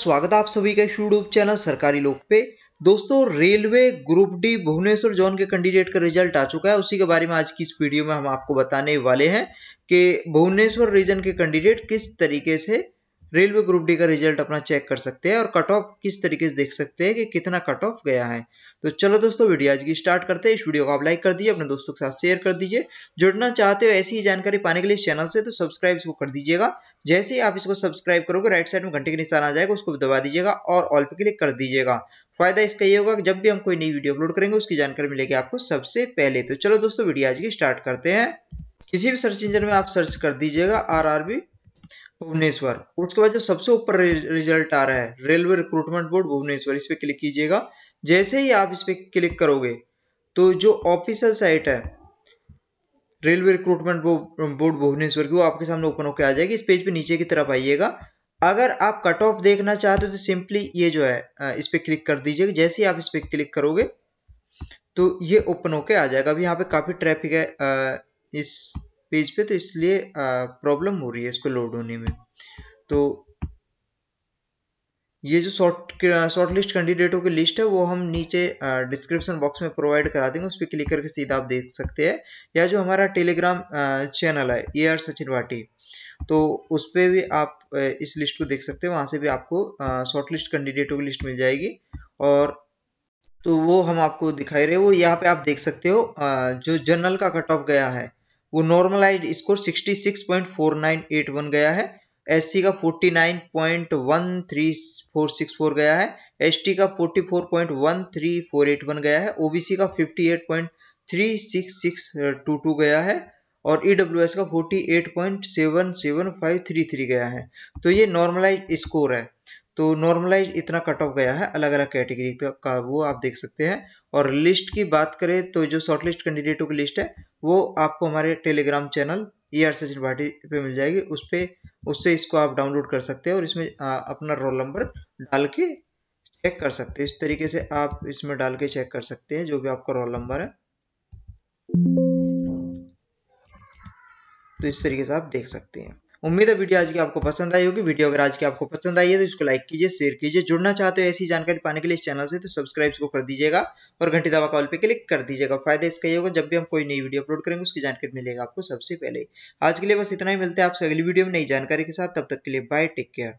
स्वागत आप सभी का यूट्यूब चैनल सरकारी लोक पे दोस्तों railway group D Bhubaneswar zone के कैंडिडेट का रिजल्ट आ चुका है उसी के बारे में आज की इस वीडियो में हम आपको बताने वाले हैं कि भुवनेश्वर रीजन के कैंडिडेट किस तरीके से रेलवे ग्रुप डी का रिजल्ट अपना चेक कर सकते हैं और कट ऑफ किस तरीके से देख सकते हैं कि कितना कट ऑफ गया है तो चलो दोस्तों वीडियो आज की स्टार्ट करते हैं इस वीडियो को आप लाइक कर दीजिए अपने दोस्तों के साथ शेयर कर दीजिए जुड़ना चाहते हो ऐसी ही जानकारी पाने के लिए चैनल से तो सब्सक्राइब इसको कर दीजिएगा जैसे ही आप इसको सब्सक्राइब करोगे राइट साइड में घंटे के निशान आ जाएगा उसको दबा दीजिएगा और ऑल पे क्लिक कर दीजिएगा फायदा इसका ये होगा कि जब भी हम कोई नई वीडियो अपलोड करेंगे उसकी जानकारी मिलेगी आपको सबसे पहले तो चलो दोस्तों वीडियो आज की स्टार्ट करते हैं किसी भी सर्च इंजन में आप सर्च कर दीजिएगा आर आरबी भुवनेश्वर उसके बाद जो सबसे ऊपर रिजल्ट आ रहा है रेलवे रिक्रूटमेंट बोर्ड भुवनेश्वर इस पर क्लिक कीजिएगा जैसे ही आप इस पर क्लिक करोगे तो जो ऑफिशियल साइट है रेलवे रिक्रूटमेंट बोर्ड भुवनेश्वर की वो आपके सामने ओपन होकर आ जाएगी इस पेज पे नीचे की तरफ आइएगा अगर आप कट ऑफ देखना चाहते हो तो सिंपली ये जो है इस पर क्लिक कर दीजिएगा जैसे ही आप इस पर क्लिक करोगे तो ये ओपन होकर आ जाएगा अभी यहाँ पे काफी ट्रैफिक है इस पेज पे तो इसलिए प्रॉब्लम हो रही है इसको लोड होने में तो ये जो शॉर्ट शॉर्ट लिस्ट कैंडिडेटों की लिस्ट है वो हम नीचे डिस्क्रिप्शन बॉक्स में प्रोवाइड करा देंगे उस पर क्लिक करके सीधा आप देख सकते हैं या जो हमारा टेलीग्राम चैनल है ए आर सचिन वाटी तो उस पर भी आप इस लिस्ट को देख सकते हैं वहाँ से भी आपको शॉर्ट लिस्ट कैंडिडेटों की लिस्ट मिल जाएगी और तो वो हम आपको दिखाई रहे वो यहाँ पे आप देख सकते हो जो जनरल का कट ऑफ गया है वो नॉर्मलाइज स्कोर 66.4981 गया है एस का 49.13464 गया है एस का 44.13481 गया है ओबीसी का 58.36622 गया है और ई e का 48.77533 गया है तो ये नॉर्मलाइज स्कोर है तो नॉर्मलाइज इतना कट ऑफ गया है अलग अलग कैटेगरी का, वो आप देख सकते हैं और लिस्ट की बात करें तो जो शॉर्टलिस्ट कैंडिडेटों की लिस्ट है वो आपको हमारे Telegram channel E R Sachin Bhati पे मिल जाएगी उस पर उससे इसको आप डाउनलोड कर सकते हैं और इसमें आ, अपना रोल नंबर डाल के चेक कर सकते हैं इस तरीके से आप इसमें डाल के चेक कर सकते हैं जो भी आपका रोल नंबर है तो इस तरीके से आप देख सकते हैं उम्मीद है वीडियो आज की आपको पसंद आई होगी वीडियो अगर आज की आपको पसंद आई है तो इसको लाइक कीजिए शेयर कीजिए जुड़ना चाहते हो ऐसी जानकारी पाने के लिए इस चैनल से तो सब्सक्राइब इसको कर दीजिएगा और घंटी दवा कॉल पे क्लिक कर दीजिएगा फायदा इसका ही होगा जब भी हम कोई नई वीडियो अपलोड करेंगे उसकी जानकारी मिलेगा आपको सबसे पहले आज के लिए बस इतना ही मिलते हैं आपसे अगली वीडियो में नई जानकारी के साथ तब तक के लिए बाय टेक केयर